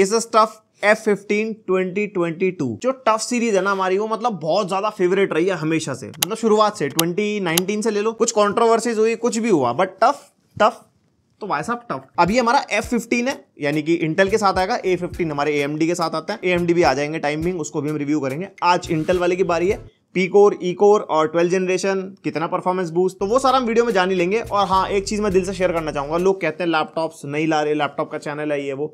Asus TUF F fifteen twenty twenty two जो TUF series है ना हमारी वो मतलब बहुत ज्यादा फेवरेट रही है हमेशा से मतलब शुरुआत से 2019 से ले लो कुछ कॉन्ट्रोवर्सीज हुई कुछ भी हुआ बट टफ टफ तो भाई साहब टफ अभी हमारा F15 है यानी कि इंटेल के साथ आएगा A15 हमारे AMD के साथ आता है AMD भी आ जाएंगे टाइमिंग उसको भी हम रिव्यू करेंगे आज इंटेल वाले की बारी है पी कोर ई कोर और ट्वेल्व जनरेशन कितना परफॉर्मेंस बूस्ट तो वो सारा हम वीडियो में जान ही लेंगे और हाँ एक चीज मैं दिल से शेयर करना चाहूंगा लोग कहते हैं लैपटॉप्स नहीं ला रहे लैपटॉप का चैनल है ये वो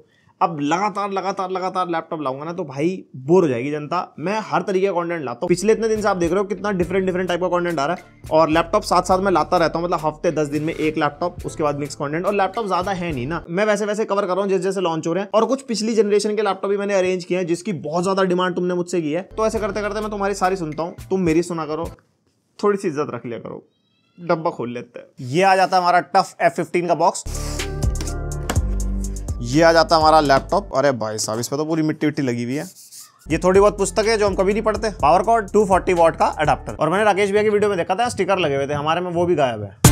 अब लगातार लगातार लगातार लैपटॉप लाऊंगा ना तो भाई बोर हो जाएगी जनता मैं हर तरीके का कंटेंट लाता हूँ पिछले इतने दिन से आप देख रहे हो कितना डिफरेंट डिफरेंट टाइप का कंटेंट आ रहा है और लैपटॉप साथ साथ मैं लाता रहता हूँ मतलब हफ्ते दस दिन में एक लैपटॉप उसके बाद मिक्स कॉन्टेंट और लैपटॉप ज्यादा है नहीं ना मैं वैसे वैसे कवर कर रहा हूँ जिस जैसे लॉन्च हो रहे हैं और कुछ पिछली जनरेशन के लैपटॉप भी मैंने अरेंज किया है जिसकी बहुत ज्यादा डिमांड तुमने मुझसे की है तो ऐसे करते करते मैं तुम्हारी सारी सुनता हूँ तुम मेरी सुना करो थोड़ी सी इज्जत रख लिया करो डब्बा खोल लेते हैं ये आ जाता है हमारा टफ एफ फिफ्टीन का बॉक्स ये आ जाता हमारा लैपटॉप अरे भाई साहब इस पर तो पूरी मिट्टी विट्टी लगी हुई है ये थोड़ी बहुत पुस्तक है जो हम कभी नहीं पढ़ते पावर कॉर्ड 240 वॉट का अडाप्टर और मैंने राकेश भैया की वीडियो में देखा था स्टिकर लगे हुए थे हमारे में वो भी गायब है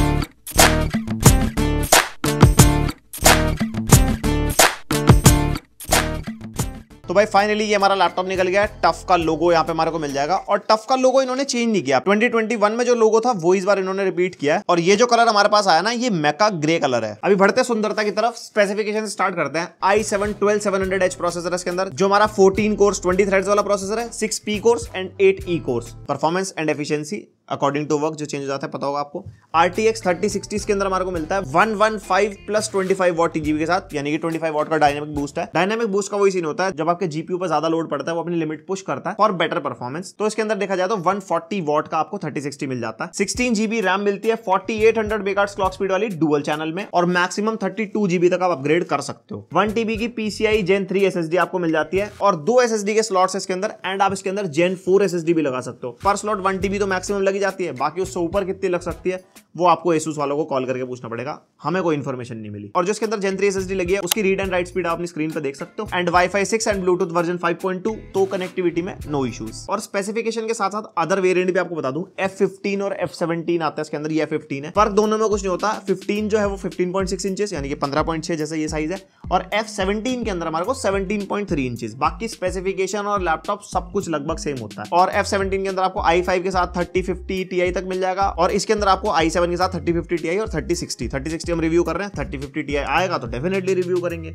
भाई फाइनली ये हमारा लैपटॉप निकल गया टफ का लोगो यहाँ पे हमारे को मिल जाएगा और टफ का लोगो इन्होंने चेंज नहीं किया 2021 में जो लोगो था वो इस बार इन्होंने रिपीट किया है और ये जो कलर हमारे पास आया ना ये मेका ग्रे कलर है अभी बढ़ते सुंदरता की तरफ स्पेसिफिकेशन स्टार्ट करते हैं I seven twelve seven hundred H processor इसके अंदर जो हमारा फोर्टीन कोर्स ट्वेंटी थ्रेड वाला प्रोसेसर है six P cores and eight E cores performance and efficiency according to work जो चेंज हो जाता है पता होगा आपको R T X thirty sixties के अंदर हमारे को मिलता है one one five plus twenty five watt TGP के साथ यानी कि ट्वेंटी फाइव वॉट का डायनेमिक बूस्ट है डायनेमिक बूस्ट का वही सीन होता है जब आपके जीपीयू पर ज्यादा लोड पड़ता है वो अपनी लिमिट पुश करता है फॉर बेटर परफॉर्मेंस तो इसके अंदर देखा जाए तो वन फोर्टी वॉट का आपको थर्टी सिक्सटी मिल जाता है सिक्सटीन जीबी रैम मिलती है फोर्टी एट हंड्रेड बेकार क्लॉक स्पीड वाली डुअल चैनल में और मैक्सिमम थर्टी टू जीबी तक आप अपग्रेड कर सकते हो वन टीबी की पीसीआई जेन थ्री एस आपको मिल जाती है और दो एस के स्लॉट्स है इसके अंदर एंड आप इसके अंदर जेन फोर एस भी लगा सकते हो पर स्लॉट वन टीबी तो मैक्सिमम लगी लग जाती है बाकी उससे ऊपर कितनी लग सकती है वो आपको एसूस वालों को कॉल करके पूछना पड़ेगा हमें कोई इन्फॉर्मेशन नहीं मिली और जिसके अंदर जेंट्री एस लगी है उसकी रीड एंड राइट स्पीड आप अपनी स्क्रीन पर देख सकते हो and Wi-Fi six and Bluetooth version 5.2 तो कनेक्टिविटी में नो इश्यूज और स्पेसिफिकेशन के साथ साथ अदर वेरियंट भी आपको बता दू एफ और F17 आता है इसके अंदर ये फिफ्टीन है फर्क दोनों में कुछ नहीं होता फिफ्टीन जो है वो फिफ्टीन पॉइंट सिक्स इंचेस यानी कि पंद्रह पॉइंट छह जैसे ये साइज है और F17 के अंदर हमारे को 17.3 इंचेस बाकी स्पेसिफिकेशन और लैपटॉप सब कुछ लगभग सेम होता है और F17 के अंदर आपको i5 के साथ 30 50 फिफ्टी टी तक मिल जाएगा और इसके अंदर आपको आई के साथ थर्टी फिफ्टी टी और थर्टी सिक्सटी थर्टी सिक्सटी हम रिव्यू कर रहे हैं थर्टी फिफ्टी टी आएगा तो डेफिनेटली रिव्यू करेंगे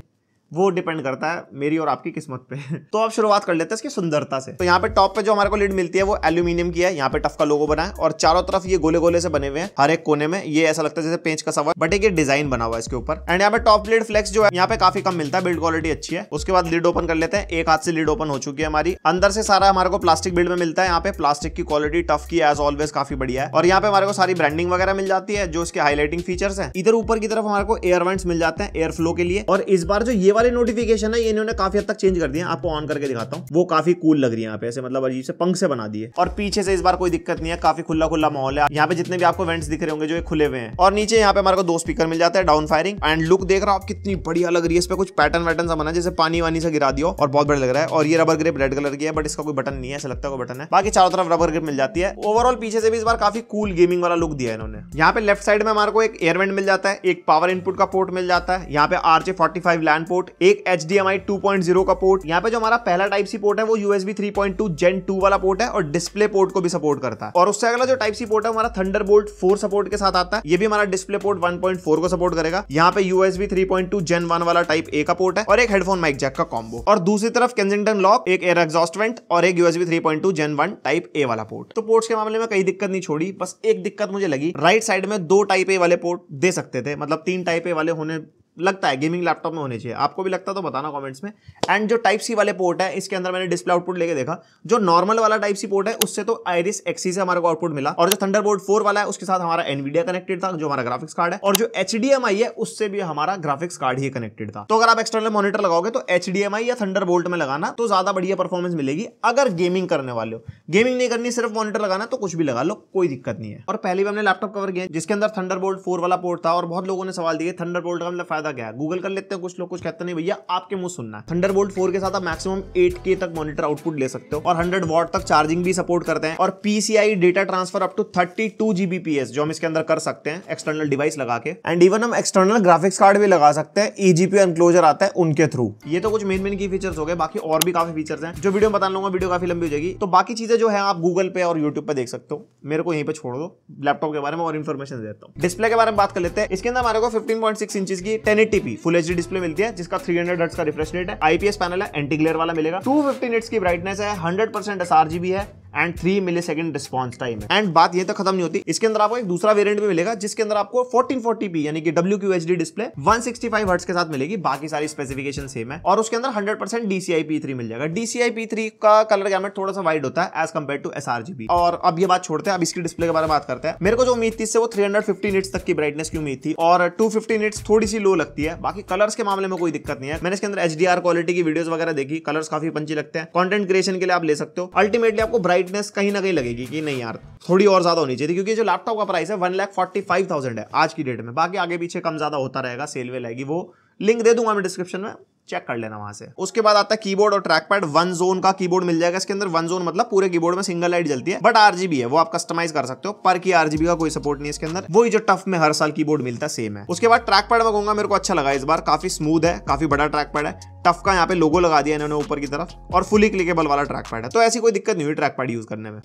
वो डिपेंड करता है मेरी और आपकी किस्मत पे तो आप शुरुआत कर लेते हैं इसकी सुंदरता से तो यहाँ पे टॉप पे जो हमारे को लीड मिलती है वो एल्यूमिनियम की है यहाँ पे टफ का लोगो बना है और चारों तरफ ये गोले गोले से बने हुए हैं हर एक कोने में ये ऐसा लगता है जैसे पेंच का सवाल बट एक डिजाइन बना हुआ है इसके ऊपर एंड यहाँ पे टॉप लीड फ्लेक्स जो है यहाँ पे काफी कम मिलता है बिल्ड क्वालिटी अच्छी है उसके बाद लीड ओपन कर लेते हैं एक हाथ से लीड ओपन हो चुकी है हमारी अंदर से सारा हमारे को प्लास्टिक बिल्ड में मिलता है यहाँ पे प्लास्टिक की क्वालिटी टफ की एज ऑलवेज काफी बढ़िया है और यहाँ पे हमारे को सारी ब्रांडिंग वगैरह मिल जाती है जो इसके हाईलाइटिंग फीचर्स है इधर ऊपर की तरफ हमारे को एयर वेंट्स मिल जाते हैं एयर फ्लो के लिए और इस बार जो ये वाली नोटिफिकेशन है ये इन्होंने काफी हद तक चेंज कर दिया आपको ऑन करके दिखाता हूँ वो काफी कूल लग रही है यहाँ पे ऐसे मतलब अजीब से पंख से बना दिए और पीछे से इस बार कोई दिक्कत नहीं है काफी खुला खुला माहौल है यहाँ पे जितने भी आपको वेंट्स दिख रहे होंगे जो खुले हुए हैं और नीचे यहाँ पे हमारे को दो स्पीकर मिल जाता है डाउन फायरिंग एंड लुक देख रहा आप कितनी बढ़िया लग रही है इस पर कुछ पैटर्न वैटर्न सा बना जैसे पानी वानी से गिरा दिया और बहुत बढ़िया लग रहा है और ये रबर ग्रेप रेड कलर की है बट इसका कोई बटन नहीं है ऐसा लगता है बटन है बाकी चारों तरफ रबर ग्रेप मिल जाती है ओवरऑल पीछे से भी इस बार काफी कूल गेमिंग वाला लुक दिया इन्होंने यहाँ पे लेफ्ट साइड में हमारे को एक एयरवेंट मिल जाता है एक पावर इनपुट का पोर्ट मिल जाता है यहाँ पे RJ forty five LAN port एक H D M I two point zero का पोर्ट यहाँ पे जो हमारा पहला टाइप सी पोर्ट है वो USB three point two gen two वाला पोर्ट है और डिस्प्ले पोर्ट को भी सपोर्ट करता है और उससे अगला जो टाइप सी पोर्ट है हमारा थंडर बोल्ट फोर सपोर्ट के साथ आता है ये भी हमारा display port one point four को सपोर्ट करेगा यहाँ पे USB three point two gen one वाला टाइप ए का पोर्ट है और एक हेडफोन माइक जैक का कॉम्बो और दूसरी तरफ कैंजिंगटन लॉक एक एयर एग्जॉस्ट वेंट और एक USB three point two gen one type A वाला पोर्ट तो पोर्ट्स के मामले में कई दिक्कत नहीं छोड़ी बस एक दिक्कत मुझे लगी राइट साइड में दो टाइप ए वाले पोर्ट दे सकते थे मतलब तीन टाइप ए वाले होने लगता है गेमिंग लैपटॉप में होने चाहिए आपको भी लगता है तो बताना कमेंट्स में एंड जो टाइप सी वाले पोर्ट है इसके अंदर मैंने डिस्प्ले आउटपुट लेके देखा जो नॉर्मल वाला टाइप सी पोर्ट है उससे तो आइरिस एक्सी से हमारे को आउटपुट मिला और जो बोर्ड फोर वाला है उसके साथ हमारा एनवीडिया कनेक्टेड था जो हमारा ग्राफिक्स कार्ड है और जो एच है उससे भी हमारा ग्राफिक्स कार्ड ही कनेक्टेड था तो अगर आप एक्सटर्नल मॉनिटर लगाओगे तो एच या थंडर में लगाना तो ज्यादा बढ़िया परफॉर्मेंस मिलेगी अगर गेमिंग करने वाले हो गेमिंग नहीं करनी सिर्फ मॉनिटर लगाना तो कुछ भी लगा लो कोई दिक्कत नहीं है और पहले भी हमने लैपटॉप कवर किया जिसके अंदर थंडर बोल्ट वाला पोर्ट था और बहुत लोगों ने सवाल दिए थंडर बोल्ट का मतलब फायदा क्या है गूगल कर लेते हैं कुछ लोग कुछ कहते नहीं भैया आपके मुंह सुनना है थंडर बोल्ट के साथ आप मैक्सिमम एट तक मॉनिटर आउटपुट ले सकते हो और हंड्रेड वॉट तक चार्जिंग भी सपोर्ट करते हैं और PCIe data transfer up to thirty two जो हम इसके अंदर कर सकते हैं एक्सटर्नल डिवाइस लगा के एंड इवन हम एक्सटर्नल ग्राफिक्स कार्ड भी लगा सकते हैं ईजीपी e एनक्लोजर आता है उनके थ्रू ये तो कुछ मेन मेन की फीचर्स हो गए बाकी और भी काफी फीचर्स हैं जो वीडियो में बता लूंगा वीडियो काफी लंबी हो जाएगी तो बाकी चीजें जो है आप गूगल पे और यूट्यूब पे देख सकते हो मेरे को यहीं पे छोड़ दो लैपटॉप के बारे में और इन्फॉर्मेशन देता हूँ डिस्प्ले के बारे में बात कर लेते हैं इसके अंदर हमारे को फिफ्टीन पॉइंट सिक्स इंच की 1080p फुल एच डिस्प्ले मिलती है जिसका 300 हंड्रेड का रिफ्रेश रेट है आईपीएस पैनल है एंटी ग्लेयर वाला मिलेगा 250 फिफ्टी की ब्राइटनेस है 100% एसआरजीबी है and three millisecond response time है एंड बात ये तो खत्म नहीं होती इसके अंदर आपको एक दूसरा वेरियंट भी मिलेगा जिसके अंदर आपको फोर्टीन फोर्टी पी यानी कि W Q H D display one sixty five hertz के साथ मिलेगी बाकी सारी स्पेसिफिकेशन सेम है और उसके अंदर hundred percent DCI P three मिल जाएगा डीसीआई पी थ्री का कलर गैमेट थोड़ा सा वाइड होता है as compared to S R G B और अब ये बात छोड़ते हैं अब इसकी डिस्प्ले के बारे में बात करते हैं मेरे को जो उम्मीद थी इससे वो थ्री हंड्रेड फिफ्टी निट्स तक की ब्राइटनेस की उम्मीद थी और टू फिफ्टी निट्स थोड़ी सी लो लगती है बाकी कलर्स के मामले में कोई दिक्कत नहीं है मैंने इसके अंदर एच डी आर क्वालिटी की वीडियो वगैरह देखी कलर्स काफी पंची लगते हैं कॉन्टेंट क्रिएशन के लिए आप ले सकते हो अल्टीमेटली आपको ब्राइट ब्राइटनेस कहीं ना कहीं लगेगी कि नहीं यार थोड़ी और ज्यादा होनी चाहिए क्योंकि जो लैपटॉप का प्राइस है one lakh forty five thousand है आज की डेट में बाकी आगे पीछे कम ज्यादा होता रहेगा सेल वेल आएगी वो लिंक दे दूंगा मैं डिस्क्रिप्शन में चेक कर लेना वहां से उसके बाद आता है कीबोर्ड और ट्रैक पैड वन जोन का कीबोर्ड मिल जाएगा इसके अंदर वन जोन मतलब पूरे कीबोर्ड में सिंगल लाइट जलती है बट आरजीबी है वो आप कस्टमाइज कर सकते हो पर की आरजीबी का कोई सपोर्ट नहीं इसके अंदर वही जो टफ में हर साल कीबोर्ड मिलता है सेम है उसके बाद ट्रैक पैड में कहूंगा मेरे को अच्छा लगा इस बार काफी स्मूथ है काफी बड़ा ट्रैक पैड है टफ का यहाँ पे लोगो लगा दिया इन्होंने ऊपर की तरफ और फुली क्लिकेबल वाला ट्रैक पैड है तो ऐसी कोई दिक्कत नहीं हुई ट्रैक पैड यूज करने में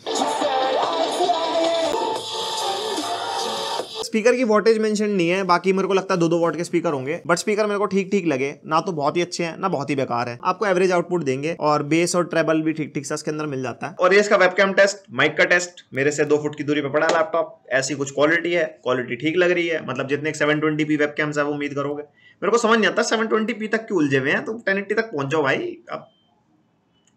स्पीकर की वोटेज मेंशन नहीं है बाकी मेरे को लगता है दो दो वोट के स्पीकर होंगे बट स्पीकर मेरे को ठीक ठीक लगे ना तो बहुत ही अच्छे हैं ना बहुत ही बेकार है आपको एवरेज आउटपुट देंगे और बेस और ट्रेबल भी ठीक ठीक सा इसके अंदर मिल जाता है और इसका वेबकैम टेस्ट माइक का टेस्ट मेरे से दो फुट की दूरी पर पड़ा लैपटॉप ऐसी कुछ क्वालिटी है क्वालिटी ठीक लग रही है मतलब जितने सेवन ट्वेंटी पी वेबकैम्स है वो उम्मीद करोगे मेरे को समझ नहीं आता सेवन ट्वेंटी पी तक क्यों उलझे हुए हैं तो टेन एट्टी तक पहुंचो भाई अब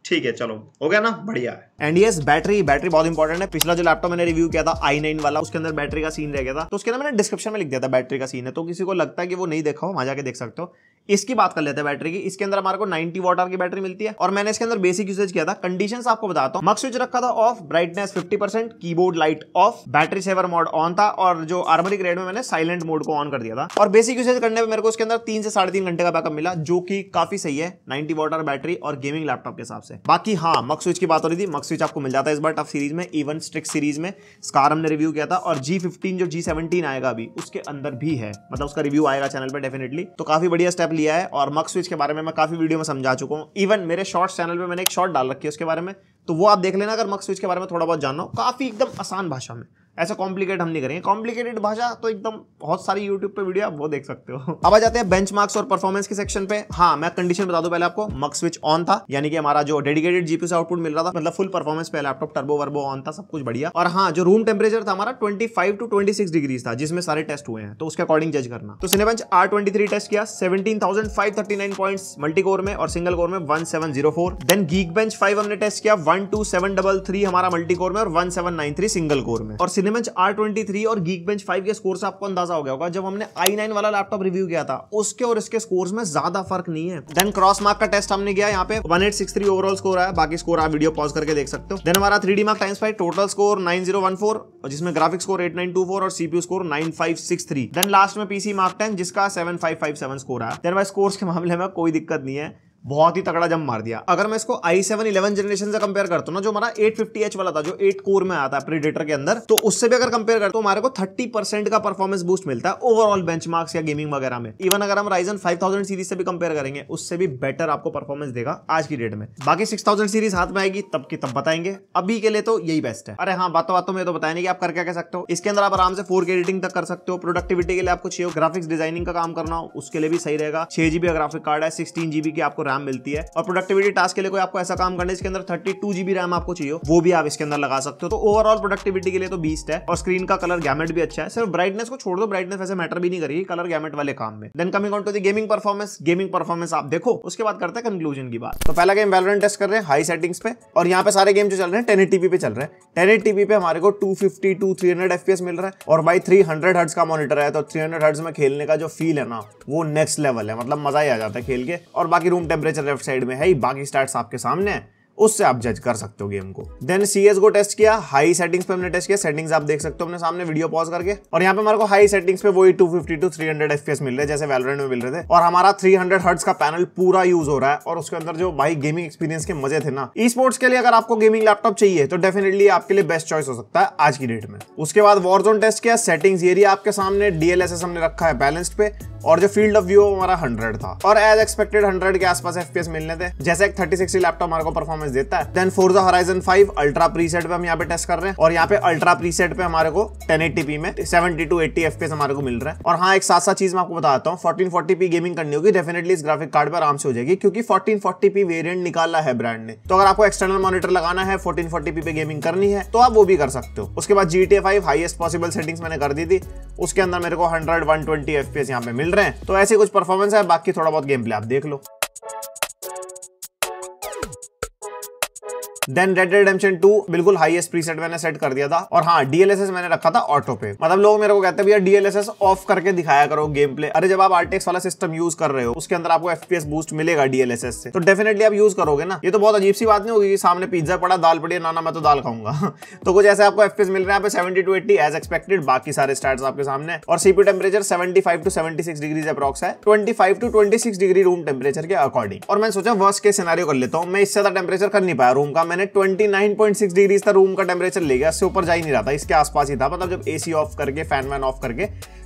ठीक है चलो हो गया ना बढ़िया एंड यस बैटरी बैटरी बहुत इंपॉर्टेंट है पिछला जो लैपटॉप मैंने रिव्यू किया था आई नाइन वाला उसके अंदर बैटरी का सीन रह गया था तो उसके अंदर मैंने डिस्क्रिप्शन में लिख दिया था बैटरी का सीन है तो किसी को लगता है कि वो नहीं देखा हो वहां जाके देख सकते हो इसकी बात कर लेते हैं बैटरी की इसके अंदर हमारे को 90 वॉट आर की बैटरी मिलती है और मैंने इसके अंदर बेसिक यूसेज किया था कंडीशंस आपको बताता हूँ मक स्विच रखा था off brightness 50% keyboard light off battery saver mode on था और जो आर्मरी ग्रेड में मैंने साइलेंट मोड को ऑन कर दिया था और बेसिक यूसेज करने में मेरे को इसके अंदर तीन से साढ़े तीन घंटे का बैकअप मिला जो की काफी सही है नाइनटी वॉट आर बैटरी और गेमिंग लैपटॉप के हिसाब से बाकी हाँ मक स्विच की बात हो रही थी मक स्विच आपको मिल जाता है इस बार टफ सीरीज में इवन स्ट्रिक सीरीज में स्कार हमने रिव्यू किया था और जी जो जी आएगा अभी उसके अंदर भी है मतलब उसका रिव्यू आएगा चैनल पर डेफिनेटली तो काफी बढ़िया स्टेप लिया है और मक स्विच के बारे में मैं काफ़ी वीडियो में समझा चुका हूँ इवन मेरे शॉर्ट्स चैनल पे मैंने एक शॉर्ट डाल रखी है उसके बारे में तो वो आप देख लेना अगर मक स्विच के बारे में थोड़ा बहुत जानो काफ़ी एकदम आसान भाषा में ऐसा कॉम्प्लिकेट हम नहीं करेंगे कॉम्प्लिकेटेड भाषा तो एकदम बहुत सारी यूट्यूब पे वीडियो आप वो देख सकते हो अब आ जाते हैं बेंच और परफॉर्मेंस के सेक्शन पे हाँ मैं कंडीशन बता दूं पहले आपको मक स्विच ऑन था यानी कि हमारा जो डेडिकेटेड जीपी से आउटपुट मिल रहा था मतलब फुल परफॉर्मेंस पे लैपटॉप टर्बो वर्बो ऑन था सब कुछ बढ़िया और हाँ जो रूम टेम्परेचर था हमारा ट्वेंटी टू ट्वेंटी डिग्रीज था जिसमें सारे टेस्ट हुए हैं तो उसके अकॉर्डिंग जज करना तो सिनेबंच आर टेस्ट किया सेवेंटीन पॉइंट्स मल्टी कोर में और सिंगल कोर में one seven zero four then Geekbench five हमने टेस्ट किया one two seven double three हमारा मल्टी कोर में और one seven nine three single core में और सिनेमेंच आर ट्वेंटी थ्री और गीक बेंच फाइव के स्कोर से आपको अंदाजा हो गया होगा जब हमने आई नाइन वाला लैपटॉप रिव्यू किया था उसके और इसके स्कोर में ज्यादा फर्क नहीं है देन क्रॉस मार्क का टेस्ट हमने किया यहाँ पे one eight six three overall score है बाकी स्कोर आप वीडियो पॉज करके देख सकते हो देन हमारा three D mark times five total score nine zero one four और जिसमें graphic score eight nine two four और CPU score nine five six three then last में पीसी मार्क टेन जिसका seven five five seven score है then why scores के मामले में कोई दिक्कत नहीं है बहुत ही तगड़ा जम मार दिया अगर मैं इसको आई सेवन इलेवन जनरेशन से कंपेयर करता हूँ ना जो हमारा 850H वाला था जो 8 कोर में आता है प्रीडेटर के अंदर तो उससे भी अगर कंपेयर करते तो हमारे को थर्टी परसेंट का परफॉर्मेंस बूस्ट मिलता है ओवरऑल बेंच या गेमिंग वगैरह में इवन अगर हम राइजन 5000 सीरीज से भी कंपेयर करेंगे उससे भी बेटर आपको परफॉर्मेंस देगा आज की डेट में बाकी सिक्स थाउजेंड सीरीज हाथ में आएगी तब की तब बताएंगे अभी के लिए तो यही बेस्ट है अरे हाँ बातों बातों में तो बताएंगे आप करके क्या कह सकते हो इसके अंदर आप आराम से फोर के एडिटिंग तक कर सकते हो प्रोडक्टिविटी के लिए आपको छे ग्राफिक्स डिजाइनिंग का काम करना हो उसके लिए भी सही रहेगा छह जीबी का ग्राफिक कार्ड है सिक्सटीन जीबी की आपको रैम मिलती है और प्रोडक्टिविटी टास्क के लिए कोई आपको ऐसा काम करना इसके अंदर थर्टी टू जीबी रैम आपको चाहिए वो भी आप इसके अंदर लगा सकते हो तो ओवरऑल प्रोडक्टिविटी के लिए तो बीस्ट है और स्क्रीन का कलर गैमेट भी अच्छा है सिर्फ ब्राइटनेस को छोड़ दो ब्राइटनेस वैसे मैटर भी नहीं करेगी कलर गैमेट वाले काम में then coming on to the gaming performance gaming performance आप देखो उसके बाद करते हैं कंक्लूजन की बात तो पहला गेम वेलोरेंट टेस्ट कर रहे हैं हाई सेटिंग्स पे और यहाँ पे सारे गेम जो चल रहे हैं टेन एटीपी पे चल रहे हैं टेन एटीपी पे हमारे को two fifty to three hundred FPS मिल रहा है और भाई थ्री हंड्रेड हर्ट्स का मॉनिटर है तो थ्री हंड्रेड हर्ट्स में खेलने का जो फील है ना वो नेक्स्ट लेवल है मतलब मजा ही आ जाता है खेल के और बाकी room temp temperature left side में है बाकी स्टार्ट आपके सामने है उससे आप जज कर सकते हो गेम को देन सी को टेस्ट किया हाई सेटिंग्स पे हमने टेस्ट किया सेटिंग्स आप देख सकते हो अपने सामने वीडियो पॉज करके और यहाँ पे हमारे को हाई सेटिंग्स पे वही 250 टू 300 एफपीएस मिल रहे जैसे वेलोरेंट में मिल रहे थे और हमारा 300 हंड्रेड हर्ट्स का पैनल पूरा यूज हो रहा है और उसके अंदर जो भाई गेमिंग एक्सपीरियंस के मजे थे ना ई स्पोर्ट्स के लिए अगर आपको गेमिंग लैपटॉप चाहिए तो डेफिनेटली आपके लिए बेस्ट चॉइस हो सकता है आज की डेट में उसके बाद वॉर जोन टेस्ट किया सेटिंग्स एरिया आपके सामने डीएलएसएस हमने रखा है बैलेंस्ड पे और जो फील्ड ऑफ व्यू हमारा हंड्रेड था और एज एक्सपेक्टेड हंड्रेड के आसपास एफपीएस मिलने थे जैसे एक थर्टी लैपटॉप हमारे को परफॉर्म परफॉर्मेंस देता है then Forza Horizon five ultra preset पे हम यहाँ पे टेस्ट कर रहे हैं और यहाँ पे अल्ट्रा प्रीसेट पे हमारे को टेन में सेवेंटी टू एट्टी एफ हमारे को मिल रहा है और हाँ एक साथ साथ चीज मैं आपको बताता हूँ फोर्टीन फोर्टी गेमिंग करनी होगी डेफिनेटली इस ग्राफिक कार्ड पर आराम से हो जाएगी क्योंकि 1440p वेरिएंट निकाला है ब्रांड ने तो अगर आपको एक्सटर्नल मॉनिटर लगाना है फोर्टीन फोर्टी पे गेमिंग करनी है तो आप वो भी कर सकते हो उसके बाद G T highest possible settings मैंने कर दी थी उसके अंदर मेरे को हंड्रेड वन ट्वेंटी एफ पे मिल रहे हैं तो ऐसे कुछ परफॉर्मेंस है बाकी थोड़ा बहुत गेम प्ले आप देख लो देन रेड रिडेम्पशन टू बिल्कुल हाईएस्ट प्रीसेट मैंने सेट कर दिया था और हाँ डीएलएसएस मैंने रखा था ऑटो पे मतलब लोग मेरे को कहते हैं भैया डीएलएसएस ऑफ करके दिखाया करो गेम प्ले अरे जब आप आरटेक्स वाला सिस्टम यूज कर रहे हो उसके अंदर आपको एफपीएस बूस्ट मिलेगा डीएलएसएस से तो डेफिनेटली आप यूज करोगे ना ये तो बहुत अजीब सी बात नहीं होगी सामने पिज्जा पड़ा दाल पड़ी नाना मैं तो दाल खाऊंगा तो कुछ ऐसे आपको एफपीएस मिल रहे हैं seventy two eighty as expected बाकी सारे स्टार्ट आपके सामने और CPU temperature seventy five to seventy six degree approx है twenty five to twenty six degree room temperature के अकॉर्डिंग और मैंने सोचा वर्ष के सिनारियो कर लेता हूँ मैं इससे ज्यादा टेम्परेचर कर नहीं पाया रूम का मैंने 29.6 डिग्री था रूम का टेम्परेचर ले गया इससे ऊपर जा ही नहीं रहा था इसके आसपास ही था मतलब जब एसी ऑफ करके फैन वैन ऑफ करके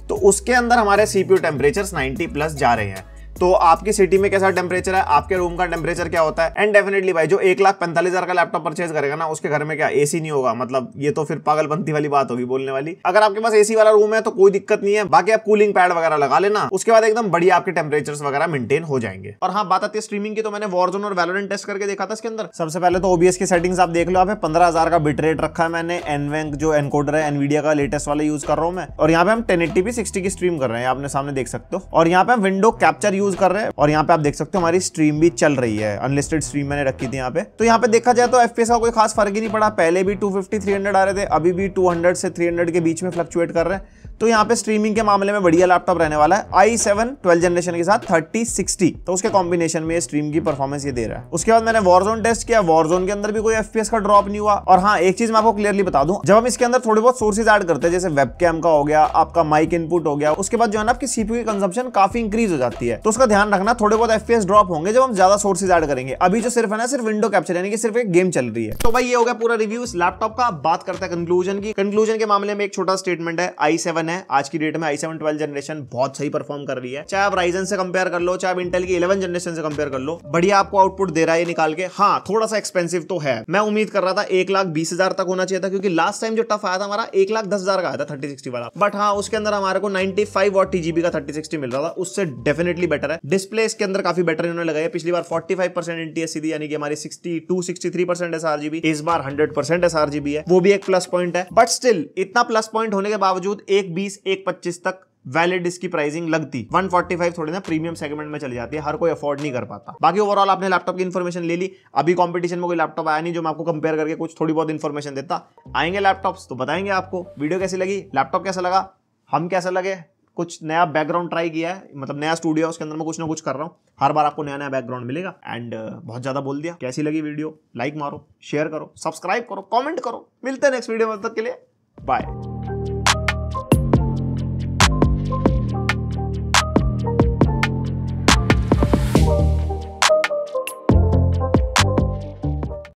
तो उसके अंदर हमारे सीपीयू टेम्परेचर 90 प्लस जा रहे हैं तो आपकी सिटी में कैसा टेम्परेचर है आपके रूम का टेम्परेचर क्या होता है एंड डेफिनेटली भाई जो एक लाख पैंतालीस हजार का लैपटॉप परचेज करेगा ना उसके घर में क्या एसी नहीं होगा मतलब ये तो फिर पागलपंथी वाली बात होगी बोलने वाली अगर आपके पास एसी वाला रूम है तो कोई दिक्कत नहीं है बाकी आप कूलिंग पैड वगैरह लगा लेना उसके बाद एकदम बढ़िया आपके टेम्परेचर वगैरह मेंटेन हो जाएंगे और हाँ बात आती है स्ट्रीमिंग की तो मैंने वॉर्जोन और वैलोरेंट टेस्ट करके देखा था इसके अंदर सबसे पहले तो ओबीएस की सेटिंग्स आप देख लो आप पंद्रह हजार का बिट रेट रखा है मैंने एनवेंक जो एनकोडर है एनवीडिया का लेटेस्ट वाला यूज कर रहा हूँ मैं और यहाँ पे हम टेन एट्टी की स्ट्रीम कर रहे हैं आपने सामने देख सकते हो और यहाँ पे हम विंडो कैप्चर यूज यूज कर रहे हैं और यहाँ पे आप देख सकते हो हमारी स्ट्रीम भी चल रही है अनलिस्टेड स्ट्रीम मैंने रखी थी यहाँ पे तो यहाँ पे देखा जाए तो एफ का कोई खास फर्क ही नहीं पड़ा पहले भी टू फिफ्टी आ रहे थे अभी भी टू से थ्री के बीच में फ्लक्चुएट कर रहे हैं तो यहाँ पे स्ट्रीमिंग के मामले में बढ़िया लैपटॉप रहने वाला है आई सेवन ट्वेल्व जनरेशन के साथ थर्टी सिक्सटी तो उसके कॉम्बिनेशन में स्ट्रीम की परफॉर्मेंस ये दे रहा है उसके बाद मैंने वॉरजोन टेस्ट किया वॉरजोन के अंदर भी कोई एफ का ड्रॉप नहीं हुआ और हाँ एक चीज मैं आपको क्लियरली बता दूं जब हम इसके अंदर थोड़े बहुत सोर्सेज एड करते हैं जैसे वेब का हो गया आपका माइक इनपुट हो गया उसके बाद जो है ना आपकी सीपी की कंजप्शन काफी इंक्रीज हो जाती है तो उसका ध्यान रखना थोड़े बहुत एफ ड्रॉप होंगे जब हम ज्यादा सोर्सेज एड करेंगे अभी जो सिर्फ है ना सिर्फ विंडो कैप्चर यानी कि सिर्फ एक गेम चल रही है तो भाई ये हो गया पूरा रिव्यू इस लैपटॉप का बात करते है कंक्लूजन की कंक्लूजन के मामले में एक छोटा स्टेटमेंट है आई सेवन सेवन है आज की डेट में आई सेवन ट्वेल्व जनरेशन बहुत सही परफॉर्म कर रही है चाहे आप राइजन से कंपेयर कर लो चाहे आप इंटेल की इलेवन जनरेशन से कंपेयर कर लो बढ़िया आपको आउटपुट दे रहा है निकाल के हाँ थोड़ा सा एक्सपेंसिव तो है मैं उम्मीद कर रहा था एक लाख बीस हजार तक होना चाहिए था क्योंकि लास्ट टाइम जो टफ आया था हमारा एक लाख दस हजार का आया था थर्टी सिक्सटी वाला बट हाँ उसके अंदर हमारे को नाइनटी फाइव और टीजीबी का थर्टी सिक्सटी मिल रहा था उससे डेफिनेटली बेटर है डिस्प्ले इसके अंदर काफी बेटर इन्होंने लगाया पिछली बार फोर्टी फाइव परसेंट एनटीएससी थी यानी कि हमारी sixty two sixty three percent S sRGB इस बार हंड्रेड परसेंट एस एसआरजीबी है वो भी एक प्लस पॉइंट है बट स्टिल इतना प्लस पॉइंट होने के बावजूद एक बीस एक पच्चीस तक वैलिड इसकी प्राइसिंग लगती 145 थोड़ी ना प्रीमियम सेगमेंट में चली जाती है हर कोई अफोर्ड नहीं कर पाता बाकी ओवरऑल आपने लैपटॉप की इन्फॉर्मेशन ले ली अभी कंपटीशन में कोई लैपटॉप आया नहीं जो मैं आपको कंपेयर करके कुछ थोड़ी बहुत इन्फॉर्मेशन देता आएंगे लैपटॉप्स तो बताएंगे आपको वीडियो कैसी लगी लैपटॉप कैसा लगा हम कैसा लगे कुछ नया बैकग्राउंड ट्राई किया है मतलब नया स्टूडियो उसके अंदर मैं कुछ ना कुछ कर रहा हूँ हर बार आपको नया नया बैकग्राउंड मिलेगा एंड बहुत ज़्यादा बोल दिया कैसी लगी वीडियो लाइक मारो शेयर करो सब्सक्राइब करो कॉमेंट करो मिलते हैं नेक्स्ट वीडियो में तक के लिए बाय